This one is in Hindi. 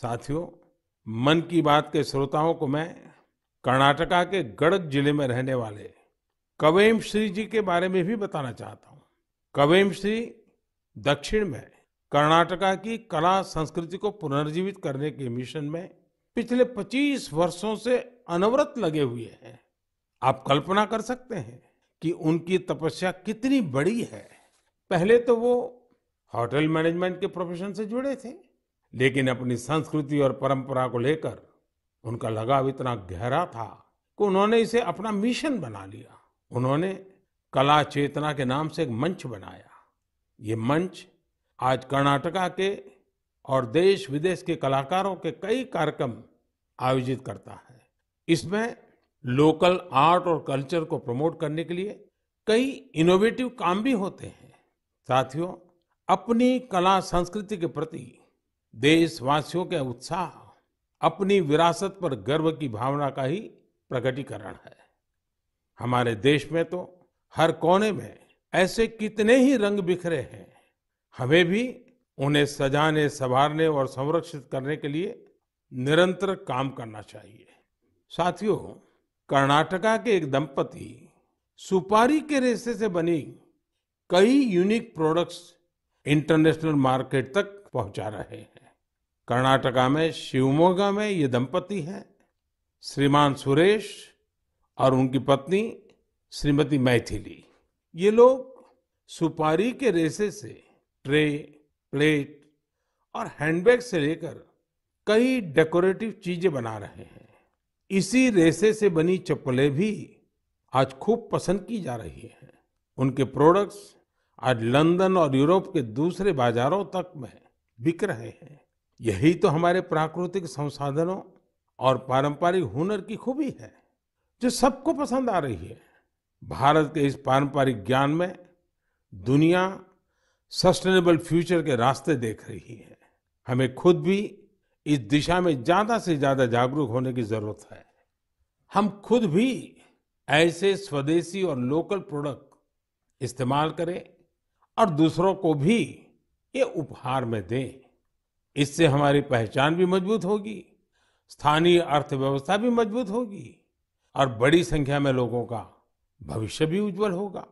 साथियों मन की बात के श्रोताओं को मैं कर्नाटका के गड़क जिले में रहने वाले कवेम श्री जी के बारे में भी बताना चाहता हूँ कवेम श्री दक्षिण में कर्नाटका की कला संस्कृति को पुनर्जीवित करने के मिशन में पिछले 25 वर्षों से अनवरत लगे हुए हैं आप कल्पना कर सकते हैं कि उनकी तपस्या कितनी बड़ी है पहले तो वो होटल मैनेजमेंट के प्रोफेशन से जुड़े थे लेकिन अपनी संस्कृति और परंपरा को लेकर उनका लगाव इतना गहरा था कि उन्होंने इसे अपना मिशन बना लिया उन्होंने कला चेतना के नाम से एक मंच बनाया ये मंच आज कर्नाटका के और देश विदेश के कलाकारों के कई कार्यक्रम आयोजित करता है इसमें लोकल आर्ट और कल्चर को प्रमोट करने के लिए कई इनोवेटिव काम भी होते हैं साथियों अपनी कला संस्कृति के प्रति देशवासियों के उत्साह अपनी विरासत पर गर्व की भावना का ही प्रकटीकरण है हमारे देश में तो हर कोने में ऐसे कितने ही रंग बिखरे हैं हमें भी उन्हें सजाने संवारने और संरक्षित करने के लिए निरंतर काम करना चाहिए साथियों कर्नाटका के एक दंपति सुपारी के रेशे से बनी कई यूनिक प्रोडक्ट्स इंटरनेशनल मार्केट तक पहुंचा रहे हैं कर्नाटका में शिवमोगा में ये दंपति हैं श्रीमान सुरेश और उनकी पत्नी श्रीमती मैथिली ये लोग सुपारी के रेसे से ट्रे प्लेट और हैंडबैग से लेकर कई डेकोरेटिव चीजें बना रहे हैं इसी रेसे से बनी चप्पलें भी आज खूब पसंद की जा रही हैं उनके प्रोडक्ट्स आज लंदन और यूरोप के दूसरे बाजारों तक में बिक रहे हैं यही तो हमारे प्राकृतिक संसाधनों और पारंपरिक हुनर की खूबी है जो सबको पसंद आ रही है भारत के इस पारंपरिक ज्ञान में दुनिया सस्टेनेबल फ्यूचर के रास्ते देख रही है हमें खुद भी इस दिशा में ज्यादा से ज्यादा जागरूक होने की जरूरत है हम खुद भी ऐसे स्वदेशी और लोकल प्रोडक्ट इस्तेमाल करें और दूसरों को भी ये उपहार में दें इससे हमारी पहचान भी मजबूत होगी स्थानीय अर्थव्यवस्था भी मजबूत होगी और बड़ी संख्या में लोगों का भविष्य भी उज्जवल होगा